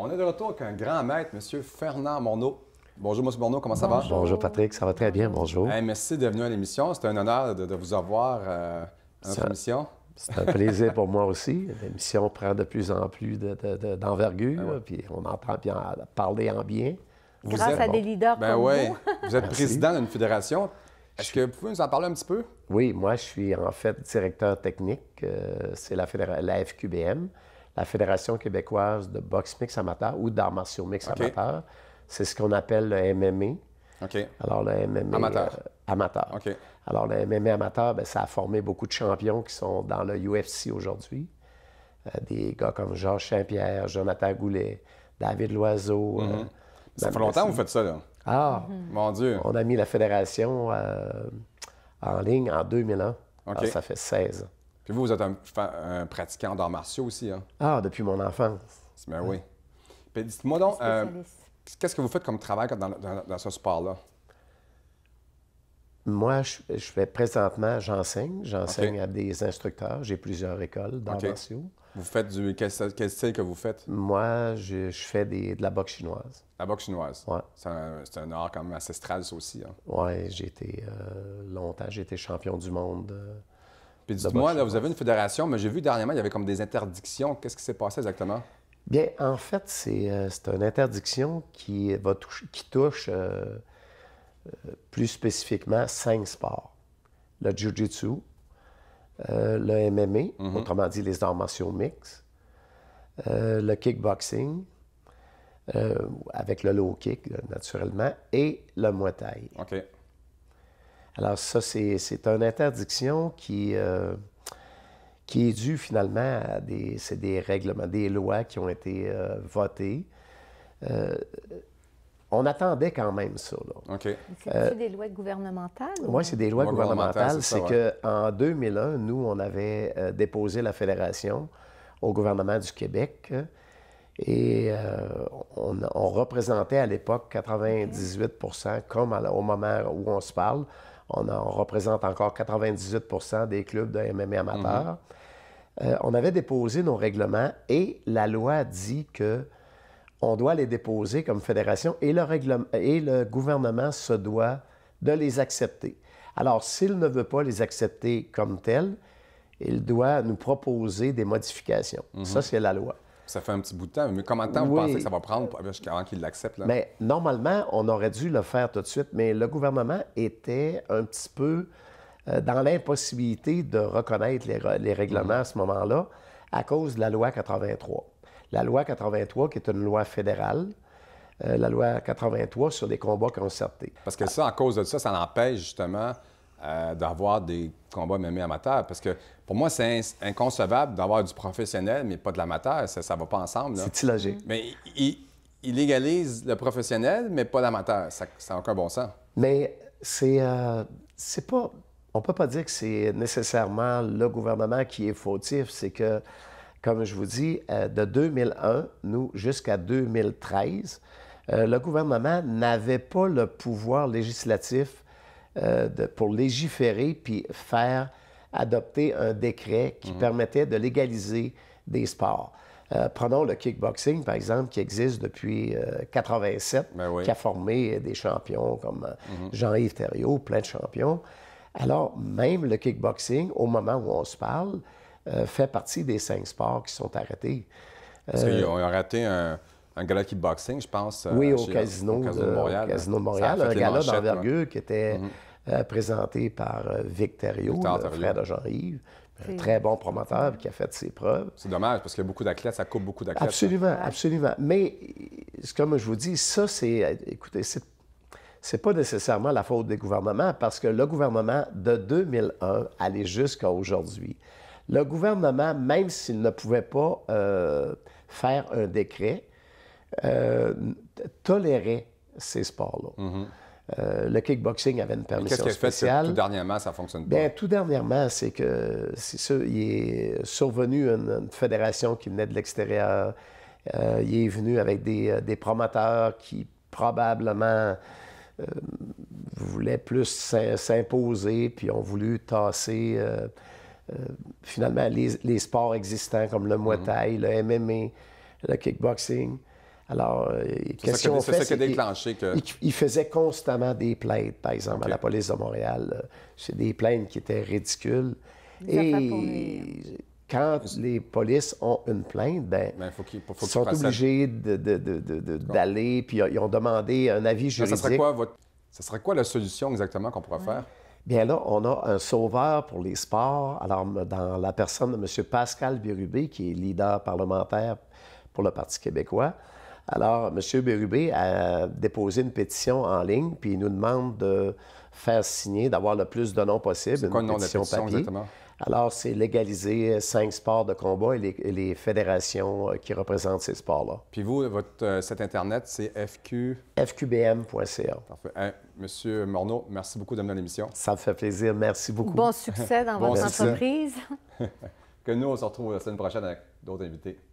On est de retour avec un grand maître, M. Fernand Morneau. Bonjour, M. Morneau, comment ça va? Bonjour, Patrick, ça va très bien, bonjour. merci d'être venu à l'émission. C'est un honneur de, vous avoir euh, à notre émission. C'est un plaisir pour moi aussi. L'émission prend de plus en plus d'envergure, ah puis on entend bien parler en bien. Grâce à des leaders ben comme vous. vous êtes président d'une fédération. Est-ce que vous pouvez nous en parler un petit peu? Oui, moi, je suis en fait directeur technique. Euh, c'est la, la FQBM, la Fédération québécoise de box mix amateur ou d'arts martiaux mix amateur. C'est ce qu'on appelle le MMA. OK. Alors, le MMA euh, amateur. Alors, le MMA amateur, ben, ça a formé beaucoup de champions qui sont dans le UFC aujourd'hui. Euh, des gars comme Georges Saint-Pierre, Jonathan Goulet, David Loiseau. Euh, mhm. ça fait longtemps que vous faites ça, là. Ah! Mhm. Mon Dieu! On a mis la fédération en ligne en 2001. ça fait 16 ans vous, êtes un, pratiquant d'arts martiaux aussi, hein? Ah, depuis mon enfance. Ben oui. dites-moi donc, euh, qu'est-ce que vous faites comme travail dans, ce sport-là? Moi, je, fais présentement, j'enseigne. J'enseigne à des instructeurs. J'ai plusieurs écoles d'arts martiaux. Vous faites du. Quel, style que vous faites? Moi, je, fais de la boxe chinoise. La boxe chinoise? Oui. C'est un, art comme ancestral, aussi. Hein? Oui, j'ai été euh, longtemps, j'ai été champion du monde. Euh, puis dites-moi, vous avez une fédération, mais j'ai vu dernièrement, il y avait comme des interdictions. Qu'est-ce qui s'est passé exactement? Bien, en fait, c'est, euh, une interdiction qui, va touche, qui touche euh, euh, plus spécifiquement cinq sports. Le jiu-jitsu, le MMA, mhm. autrement dit les arts martiaux mixtes, le kickboxing, avec le low kick, naturellement, et le muay thai. Alors ça, c'est une interdiction qui, euh, qui est due finalement à des, des règlements, des lois qui ont été euh, votées. Euh, on attendait quand même ça. OK. C'est des lois gouvernementales? Moi, c'est des lois, gouvernementales. C'est qu'en 2001, nous, on avait déposé la fédération au gouvernement du Québec. Et on, représentait à l'époque 98 comme au moment où on se parle, on, représente encore 98 des clubs de MMA amateurs. Mm-hmm. Euh, on avait déposé nos règlements et la loi dit que on doit les déposer comme fédération et le, gouvernement se doit de les accepter. Alors, s'il ne veut pas les accepter comme tels, il doit nous proposer des modifications. Mm-hmm. Ça, c'est la loi. Ça fait un petit bout de temps, mais comment de temps vous pensez que ça va prendre avant ah, qu'il l'accepte? Mais ben, normalement, on aurait dû le faire tout de suite, mais le gouvernement était un petit peu euh, dans l'impossibilité de reconnaître les, règlements à ce moment-là à cause de la loi 83. La loi 83, qui est une loi fédérale, euh, la loi 83 sur les combats concertés. Parce que ça, à cause de ça, ça l'empêche justement euh, d'avoir des combats même amateurs. Parce que pour moi, c'est inconcevable d'avoir du professionnel, mais pas de l'amateur. Ça ne va pas ensemble. C'est illogique. Mm-hmm. Mais il, légalise le professionnel, mais pas l'amateur. Ça n'a aucun bon sens. Mais c'est euh, c'est pas. On peut pas dire que c'est nécessairement le gouvernement qui est fautif. C'est que, comme je vous dis, euh, de 2001, nous, jusqu'à 2013, le gouvernement n'avait pas le pouvoir législatif euh, pour légiférer puis faire adopter un décret qui mhm. permettait de légaliser des sports. Euh, prenons le kickboxing, par exemple, qui existe depuis 1987, euh, ben qui a formé des champions comme mhm. Jean-Yves Thériault, plein de champions. Alors, même le kickboxing, au moment où on se parle, fait partie des cinq sports qui sont arrêtés. Parce qu'ils ont raté un, un gala kickboxing, je pense. Euh, oui, au, casino, casino, de, Montréal, au casino de Montréal. un gala d'envergure qui était mhm. euh, présenté par euh, Victorio, le frère de Jean-Yves. Un très bon promoteur qui a fait ses preuves. C'est dommage parce qu'il y a beaucoup d'athlètes, ça coupe beaucoup d'athlètes. Absolument, absolument. Mais comme je vous dis, ça, c'est. Écoutez, c'est pas nécessairement la faute des gouvernements parce que le gouvernement de 2001 allait jusqu'à aujourd'hui. Le gouvernement, même s'il ne pouvait pas faire un décret, euh, tolérait ces sports-là. Mhm. Euh, le kickboxing avait une permission qu'est-ce spéciale. Fait, tout dernièrement, ça fonctionne pas? Bien, tout dernièrement, c'est que c'est ça. il est survenu une, fédération qui venait de l'extérieur. Euh, il est venu avec des, promoteurs qui probablement voulaient plus s'imposer, puis ont voulu tasser finalement les, sports existants comme le Muay mhm. Thai, le MMA, le kickboxing. Alors, euh, question que, fait, ça que... Il, faisait constamment des plaintes, par exemple, à la police de Montréal. C'est des plaintes qui étaient ridicules. Et quand les polices ont une plainte, ben, ils sont obligés d'aller, puis ils ont demandé un avis juridique. Ça serait quoi, la solution exactement qu'on pourrait faire? Bien là, on a un sauveur pour les sports. Alors, dans la personne de M. Pascal Birubé, qui est leader parlementaire pour le Parti québécois, alors, M. Bérubé a déposé une pétition en ligne, puis il nous demande de faire signer, d'avoir le plus de noms possible. quoi une nom de pétition, Alors, c'est légaliser cinq sports de combat et les, fédérations euh, qui représentent ces sports-là. Puis vous, votre euh, site Internet, c'est FQ... fqbm.ca. Parfait. Hein, Monsieur Morneau, merci beaucoup de l'émission. Ça me fait plaisir. Merci beaucoup. Bon succès dans vos votre entreprise. que nous, on se retrouve la semaine prochaine avec d'autres invités.